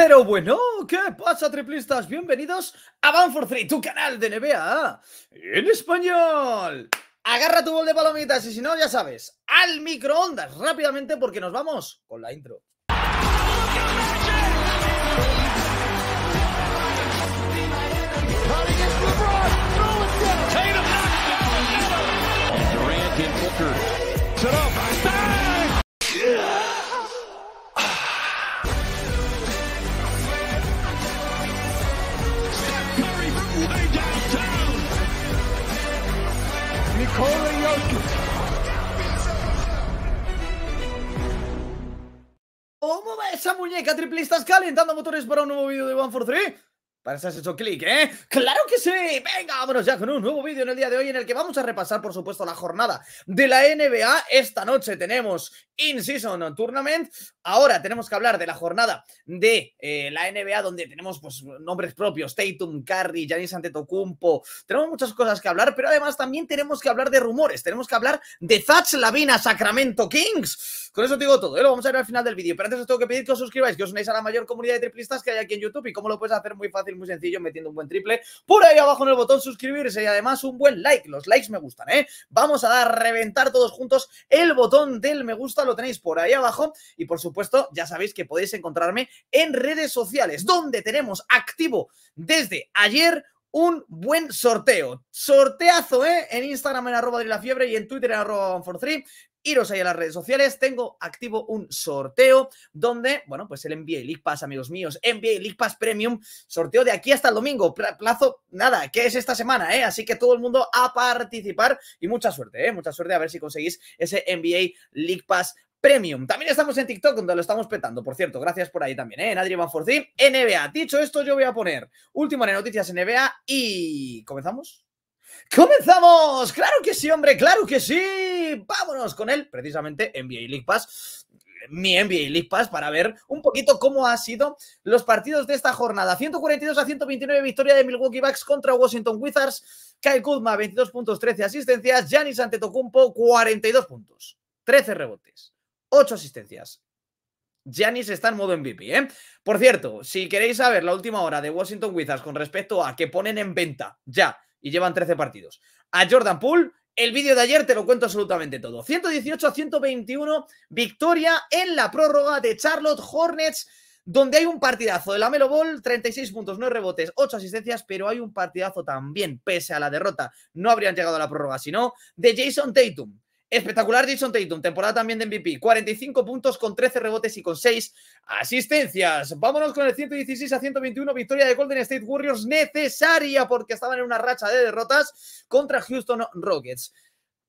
Pero bueno, ¿qué pasa triplistas? Bienvenidos a Banfor 3, tu canal de NBA en español. Agarra tu bol de palomitas y si no, ya sabes, al microondas rápidamente porque nos vamos con la intro. ¿Cómo va esa muñeca triplistas calentando motores para un nuevo vídeo de One for Three? para has hecho clic, ¿eh? ¡Claro que sí! Venga, vámonos ya con un nuevo vídeo en el día de hoy en el que vamos a repasar, por supuesto, la jornada de la NBA. Esta noche tenemos In-Season Tournament. Ahora tenemos que hablar de la jornada de eh, la NBA, donde tenemos pues, nombres propios, Tatum, Curry, Giannis Antetokounmpo. Tenemos muchas cosas que hablar, pero además también tenemos que hablar de rumores. Tenemos que hablar de Zach Lavina, Sacramento Kings. Con eso digo todo, ¿eh? lo vamos a ver al final del vídeo. Pero antes os tengo que pedir que os suscribáis, que os unáis a la mayor comunidad de triplistas que hay aquí en YouTube y cómo lo puedes hacer muy fácil muy sencillo metiendo un buen triple por ahí abajo en el botón suscribirse y además un buen like. Los likes me gustan, ¿eh? Vamos a dar, reventar todos juntos el botón del me gusta, lo tenéis por ahí abajo y por supuesto ya sabéis que podéis encontrarme en redes sociales donde tenemos activo desde ayer un buen sorteo. Sorteazo, ¿eh? En Instagram en arroba de la fiebre y en Twitter en arroba 143 iros ahí a las redes sociales. Tengo activo un sorteo donde, bueno, pues el NBA League Pass, amigos míos, NBA League Pass Premium, sorteo de aquí hasta el domingo. Plazo, nada, que es esta semana, ¿eh? Así que todo el mundo a participar y mucha suerte, ¿eh? Mucha suerte a ver si conseguís ese NBA League Pass Premium. También estamos en TikTok, donde lo estamos petando. Por cierto, gracias por ahí también, ¿eh? Nadie Van Forzín, NBA. Dicho esto, yo voy a poner último de noticias NBA y... ¿Comenzamos? ¡Comenzamos! ¡Claro que sí, hombre! ¡Claro que sí! vámonos con él, precisamente NBA League Pass, mi NBA League Pass, para ver un poquito cómo han sido los partidos de esta jornada. 142 a 129 victoria de Milwaukee Bucks contra Washington Wizards. Kyle Kuzma, 22 puntos, 13 asistencias. Giannis Antetokounmpo, 42 puntos, 13 rebotes, 8 asistencias. Giannis está en modo MVP, ¿eh? Por cierto, si queréis saber la última hora de Washington Wizards con respecto a que ponen en venta ya y llevan 13 partidos a Jordan Poole, el vídeo de ayer te lo cuento absolutamente todo. 118 a 121, victoria en la prórroga de Charlotte Hornets, donde hay un partidazo de la Melo Ball, 36 puntos, 9 rebotes, 8 asistencias, pero hay un partidazo también, pese a la derrota, no habrían llegado a la prórroga, sino de Jason Tatum. Espectacular Jason Tatum, temporada también de MVP. 45 puntos con 13 rebotes y con 6 asistencias. Vámonos con el 116 a 121, victoria de Golden State Warriors necesaria porque estaban en una racha de derrotas contra Houston Rockets.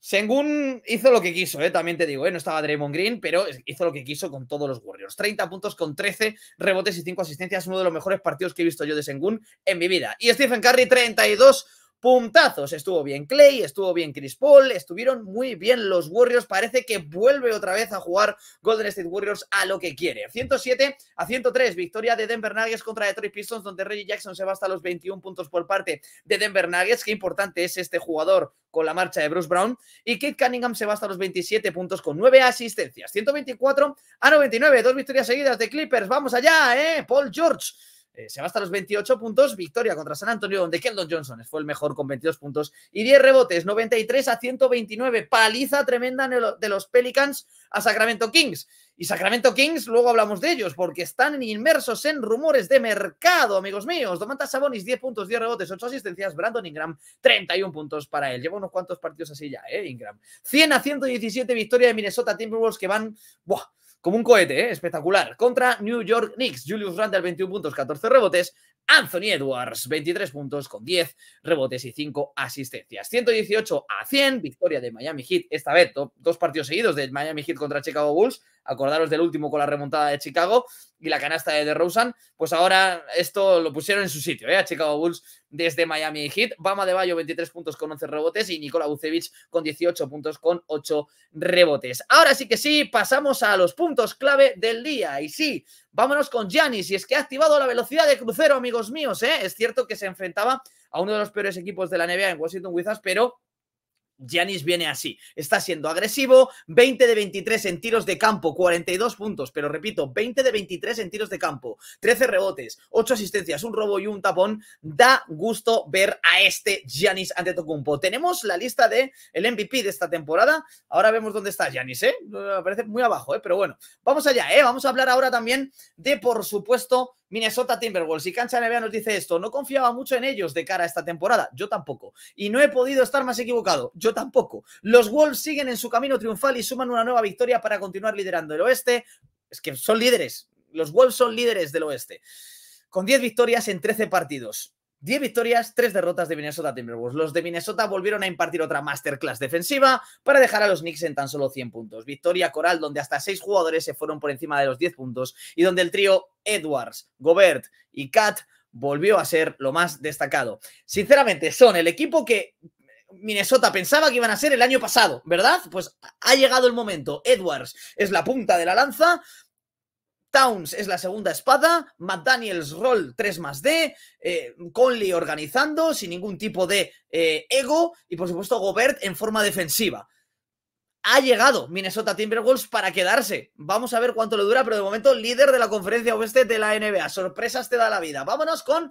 Sengún hizo lo que quiso, ¿eh? también te digo, ¿eh? no estaba Draymond Green, pero hizo lo que quiso con todos los Warriors. 30 puntos con 13 rebotes y 5 asistencias, uno de los mejores partidos que he visto yo de Sengun en mi vida. Y Stephen Curry, 32 puntazos. Estuvo bien Clay, estuvo bien Chris Paul, estuvieron muy bien los Warriors. Parece que vuelve otra vez a jugar Golden State Warriors a lo que quiere. 107 a 103, victoria de Denver Nuggets contra Detroit Pistons, donde Reggie Jackson se va hasta los 21 puntos por parte de Denver Nuggets. Qué importante es este jugador con la marcha de Bruce Brown. Y Kate Cunningham se va hasta los 27 puntos con 9 asistencias. 124 a 99, dos victorias seguidas de Clippers. Vamos allá, ¿eh? Paul George eh, se va hasta los 28 puntos, victoria contra San Antonio, donde Keldon Johnson fue el mejor con 22 puntos y 10 rebotes, 93 a 129, paliza tremenda de los Pelicans a Sacramento Kings. Y Sacramento Kings, luego hablamos de ellos, porque están inmersos en rumores de mercado, amigos míos. Domantas Sabonis, 10 puntos, 10 rebotes, 8 asistencias. Brandon Ingram, 31 puntos para él. Lleva unos cuantos partidos así ya, ¿eh, Ingram? 100 a 117, victoria de Minnesota Timberwolves, que van... Buah, como un cohete, ¿eh? espectacular. Contra New York Knicks, Julius Randle 21 puntos, 14 rebotes, Anthony Edwards 23 puntos con 10 rebotes y 5 asistencias. 118 a 100, victoria de Miami Heat, esta vez dos partidos seguidos de Miami Heat contra Chicago Bulls, acordaros del último con la remontada de Chicago y la canasta de DeRozan, pues ahora esto lo pusieron en su sitio, ¿eh? a Chicago Bulls desde Miami Heat, Bama de Bayo 23 puntos con 11 rebotes y Nikola Vucevic con 18 puntos con 8 rebotes. Ahora sí que sí, pasamos a los puntos clave del día y sí, vámonos con Giannis y es que ha activado la velocidad de crucero, amigos míos, ¿eh? es cierto que se enfrentaba a uno de los peores equipos de la NBA en Washington Wizards, pero Giannis viene así. Está siendo agresivo, 20 de 23 en tiros de campo, 42 puntos, pero repito, 20 de 23 en tiros de campo, 13 rebotes, 8 asistencias, un robo y un tapón. Da gusto ver a este Giannis Antetokounmpo. Tenemos la lista de el MVP de esta temporada. Ahora vemos dónde está Giannis, ¿eh? Parece muy abajo, ¿eh? Pero bueno, vamos allá, ¿eh? Vamos a hablar ahora también de, por supuesto, Minnesota Timberwolves y Cancha NBA nos dice esto, no confiaba mucho en ellos de cara a esta temporada, yo tampoco. Y no he podido estar más equivocado, yo tampoco. Los Wolves siguen en su camino triunfal y suman una nueva victoria para continuar liderando el oeste. Es que son líderes, los Wolves son líderes del oeste, con 10 victorias en 13 partidos. 10 victorias, 3 derrotas de Minnesota Timberwolves. Los de Minnesota volvieron a impartir otra masterclass defensiva para dejar a los Knicks en tan solo 100 puntos. Victoria coral donde hasta 6 jugadores se fueron por encima de los 10 puntos y donde el trío Edwards, Gobert y Kat volvió a ser lo más destacado. Sinceramente, son el equipo que Minnesota pensaba que iban a ser el año pasado, ¿verdad? Pues ha llegado el momento. Edwards es la punta de la lanza. Towns es la segunda espada, McDaniels Roll rol 3 más D, eh, Conley organizando sin ningún tipo de eh, ego y por supuesto Gobert en forma defensiva. Ha llegado Minnesota Timberwolves para quedarse. Vamos a ver cuánto le dura, pero de momento líder de la conferencia oeste de la NBA. Sorpresas te da la vida. Vámonos con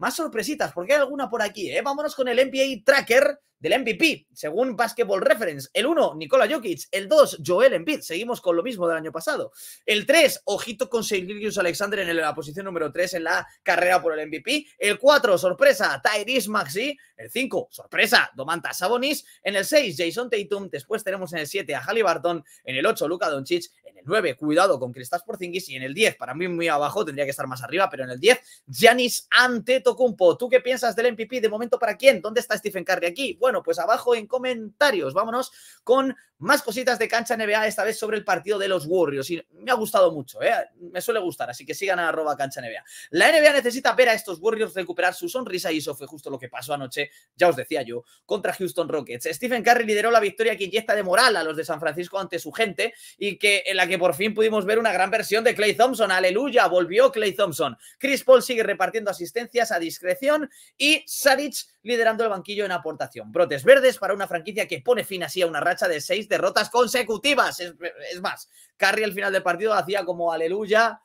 más sorpresitas, porque hay alguna por aquí. ¿eh? Vámonos con el NBA Tracker del MVP, según Basketball Reference. El 1, Nikola Jokic. El 2, Joel Embiid. Seguimos con lo mismo del año pasado. El 3, ojito con Sergius Alexander en la posición número 3 en la carrera por el MVP. El 4, sorpresa, Tyrese Maxi. El 5, sorpresa, Domantas Sabonis. En el 6, Jason Tatum. Después tenemos en el 7 a Halliburton. En el 8, Luka Doncic. 9, cuidado con por Porzingis, y en el 10, para mí muy abajo, tendría que estar más arriba, pero en el 10, ante tocumpo ¿Tú qué piensas del MPP? ¿De momento para quién? ¿Dónde está Stephen Curry aquí? Bueno, pues abajo en comentarios. Vámonos con más cositas de cancha NBA, esta vez sobre el partido de los Warriors. Y me ha gustado mucho, ¿eh? me suele gustar, así que sigan a arroba cancha NBA. La NBA necesita ver a estos Warriors recuperar su sonrisa y eso fue justo lo que pasó anoche, ya os decía yo, contra Houston Rockets. Stephen Curry lideró la victoria que inyecta de moral a los de San Francisco ante su gente y que en la que por fin pudimos ver una gran versión de Clay Thompson. Aleluya, volvió Clay Thompson. Chris Paul sigue repartiendo asistencias a discreción y Saric liderando el banquillo en aportación. Brotes verdes para una franquicia que pone fin así a una racha de seis derrotas consecutivas. Es, más, Curry al final del partido hacía como aleluya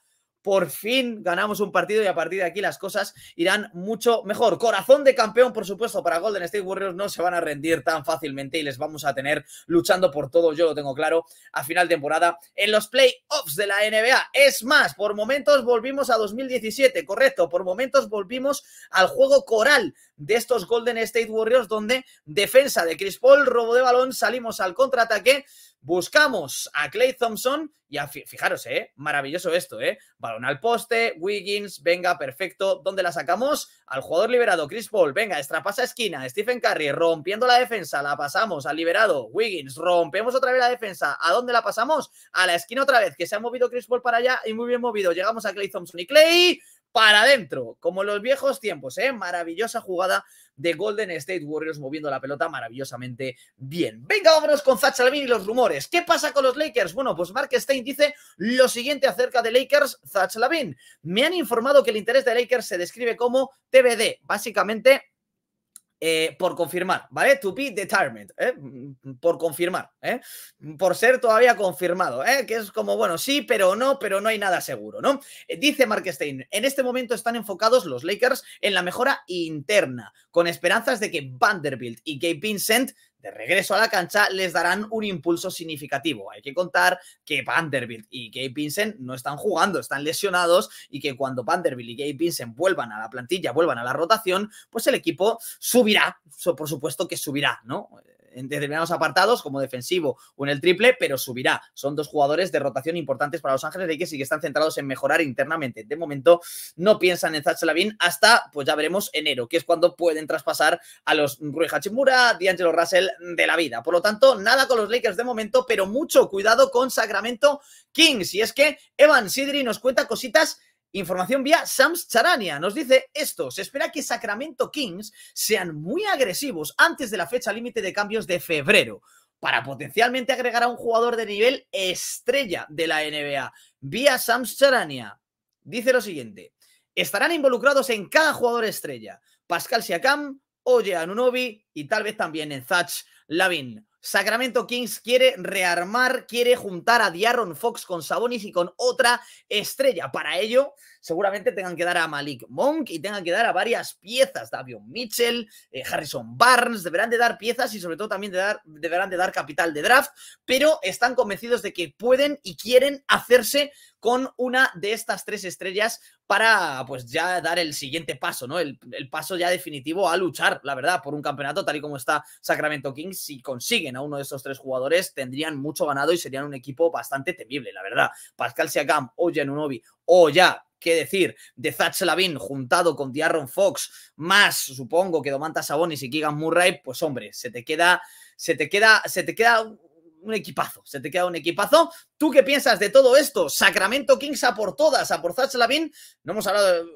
por fin ganamos un partido y a partir de aquí las cosas irán mucho mejor. Corazón de campeón, por supuesto, para Golden State Warriors no se van a rendir tan fácilmente y les vamos a tener luchando por todo, yo lo tengo claro, a final temporada en los playoffs de la NBA. Es más, por momentos volvimos a 2017, correcto, por momentos volvimos al juego coral de estos Golden State Warriors donde defensa de Chris Paul, robo de balón, salimos al contraataque, Buscamos a Clay Thompson y fijaros, ¿eh? maravilloso esto, ¿eh? balón al poste, Wiggins, venga, perfecto. ¿Dónde la sacamos? Al jugador liberado, Chris Paul, venga, extrapasa esquina, Stephen Curry rompiendo la defensa, la pasamos al liberado, Wiggins, rompemos otra vez la defensa. ¿A dónde la pasamos? A la esquina otra vez, que se ha movido Chris Paul para allá y muy bien movido. Llegamos a Clay Thompson y Clay para adentro, como los viejos tiempos, ¿eh? Maravillosa jugada de Golden State Warriors moviendo la pelota maravillosamente bien. Venga, vámonos con Zach Lavin y los rumores. ¿Qué pasa con los Lakers? Bueno, pues Mark Stein dice lo siguiente acerca de Lakers, Zach Lavin. Me han informado que el interés de Lakers se describe como TBD, básicamente eh, por confirmar, ¿vale? To be determined, ¿eh? Por confirmar, ¿eh? Por ser todavía confirmado, ¿eh? Que es como, bueno, sí, pero no, pero no hay nada seguro, ¿no? Eh, dice Mark Stein, en este momento están enfocados los Lakers en la mejora interna, con esperanzas de que Vanderbilt y Gabe Vincent de regreso a la cancha les darán un impulso significativo. Hay que contar que Vanderbilt y Gabe Vincent no están jugando, están lesionados y que cuando Vanderbilt y Gabe Vincent vuelvan a la plantilla, vuelvan a la rotación, pues el equipo subirá, por supuesto que subirá, ¿no? en determinados apartados, como defensivo o en el triple, pero subirá. Son dos jugadores de rotación importantes para Los Ángeles Lakers y que están centrados en mejorar internamente. De momento no piensan en Zach Lavin hasta, pues ya veremos, enero, que es cuando pueden traspasar a los Rui Hachimura, D'Angelo Russell de la vida. Por lo tanto, nada con los Lakers de momento, pero mucho cuidado con Sacramento Kings. Y es que Evan Sidri nos cuenta cositas Información vía Sams Charania nos dice esto. Se espera que Sacramento Kings sean muy agresivos antes de la fecha límite de cambios de febrero para potencialmente agregar a un jugador de nivel estrella de la NBA. Vía Sams Charania dice lo siguiente. Estarán involucrados en cada jugador estrella. Pascal Siakam, Oye Anunobi y tal vez también en Zach Lavin. Sacramento Kings quiere rearmar, quiere juntar a Diaron Fox con Sabonis y con otra estrella. Para ello, seguramente tengan que dar a Malik Monk y tengan que dar a varias piezas, Davion Mitchell, eh, Harrison Barnes, deberán de dar piezas y sobre todo también de dar, deberán de dar capital de draft, pero están convencidos de que pueden y quieren hacerse con una de estas tres estrellas para pues ya dar el siguiente paso, ¿no? El, paso ya definitivo a luchar, la verdad, por un campeonato tal y como está Sacramento Kings. Si consiguen a uno de estos tres jugadores, tendrían mucho ganado y serían un equipo bastante temible, la verdad. Pascal Siakam, o Nunobi o ya qué decir de Zach Lavin juntado con Diarron Fox, más supongo que Domantas Sabonis y Keegan Murray, pues hombre, se te queda, se te queda, se te queda un equipazo, se te queda un equipazo. ¿Tú qué piensas de todo esto? Sacramento Kings a por todas, a por Zach Lavin. No hemos hablado de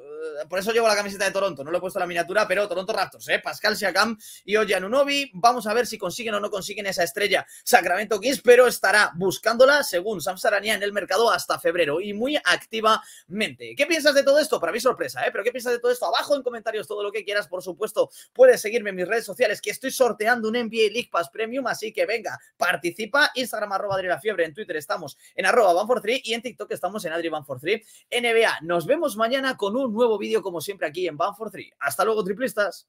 por eso llevo la camiseta de Toronto, no lo he puesto la miniatura, pero Toronto Raptors, ¿eh? Pascal Siakam y Ojan Unobi, Vamos a ver si consiguen o no consiguen esa estrella Sacramento Kings, pero estará buscándola, según Sam Sarania, en el mercado hasta febrero y muy activamente. ¿Qué piensas de todo esto? Para mi sorpresa, ¿eh? Pero ¿qué piensas de todo esto? Abajo en comentarios todo lo que quieras, por supuesto. Puedes seguirme en mis redes sociales, que estoy sorteando un NBA League Pass Premium, así que venga, participa. Instagram arroba Fiebre, en Twitter estamos en arroba 3 y en TikTok estamos en Adri 3 NBA. Nos vemos mañana con un nuevo nuevo vídeo como siempre aquí en Banford 3. Hasta luego, triplistas.